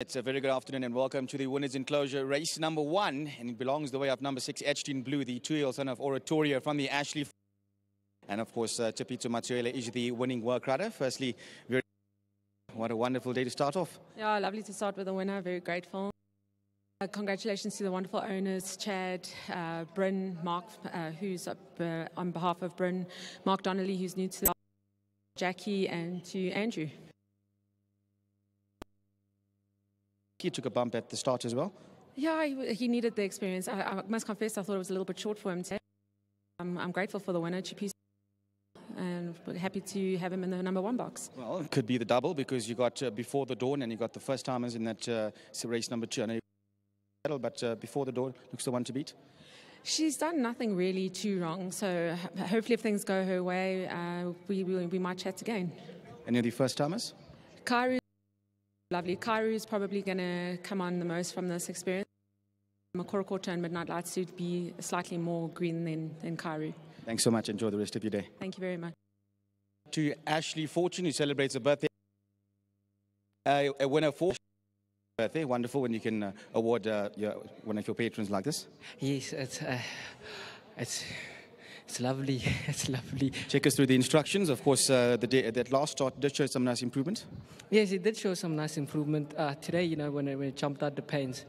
It's a very good afternoon and welcome to the winner's enclosure race number one and it belongs the way up number six etched in blue the two-year-old son of Oratorio from the Ashley and of course uh, Tipito Matuele is the winning work rider firstly very what a wonderful day to start off yeah lovely to start with a winner very grateful uh, congratulations to the wonderful owners Chad uh, Bryn Mark uh, who's up uh, on behalf of Bryn Mark Donnelly who's new to the Jackie and to Andrew He took a bump at the start as well. Yeah, he, he needed the experience. I, I, must confess, I thought it was a little bit short for him today. I'm, I'm grateful for the winner, Chipis and happy to have him in the number one box. Well, it could be the double because you got uh, before the dawn and you got the first timers in that uh, race number two. I know battle, but uh, before the dawn looks the one to beat. She's done nothing really too wrong, so hopefully if things go her way, uh, we, we, we might chat again. Any of the first timers? Kyrie Lovely. Kairu is probably going to come on the most from this experience. Makorakorta and Midnight Lights would be slightly more green than, than Kairu. Thanks so much. Enjoy the rest of your day. Thank you very much. To Ashley Fortune, who celebrates a birthday. Uh, a winner for birthday. Wonderful when you can uh, award uh, your, one of your patrons like this. Yes, it's, uh, it's it's lovely. it's lovely. Check us through the instructions. Of course, uh, the day, uh, that last start, did show some nice improvement. Yes, it did show some nice improvement. Uh, today, you know, when I, when I jumped out the pens,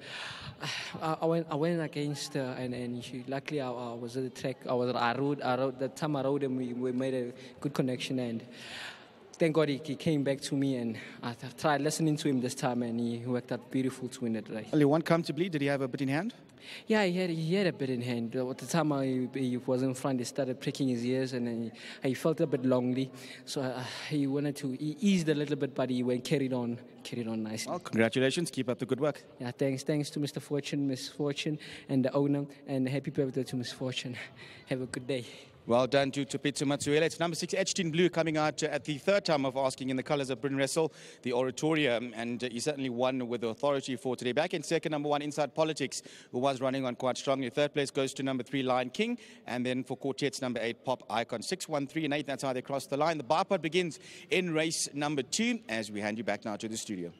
I, I went I went against her, uh, and, and she, luckily I, I, was at the track. I was I rode I rode that time I rode and we, we made a good connection and thank God he, he, came back to me and I tried listening to him this time and he worked out beautiful to win that race. Only one comfortably. Did he have a bit in hand? Yeah, he had, he had a bit in hand. At the time I, he was in front, he started pricking his ears and then he, he felt a bit lonely. So uh, he wanted to, he eased a little bit, but he went, carried on, carried on nicely. Well, congratulations. Keep up the good work. Yeah, thanks. Thanks to Mr. Fortune, Miss Fortune, and the owner, and happy birthday to Miss Fortune. Have a good day. Well done to Tupitsu Matsuela. It's number six, etched in blue, coming out at the third time of asking in the colours of Bryn Russell, the Oratorium, and uh, he certainly won with authority for today. Back in second, number one, Inside Politics, who was running on quite strongly. Third place goes to number three, Lion King, and then for quartets, number eight, Pop Icon. Six, one, three, and eight, that's how they cross the line. The bar part begins in race number two, as we hand you back now to the studio.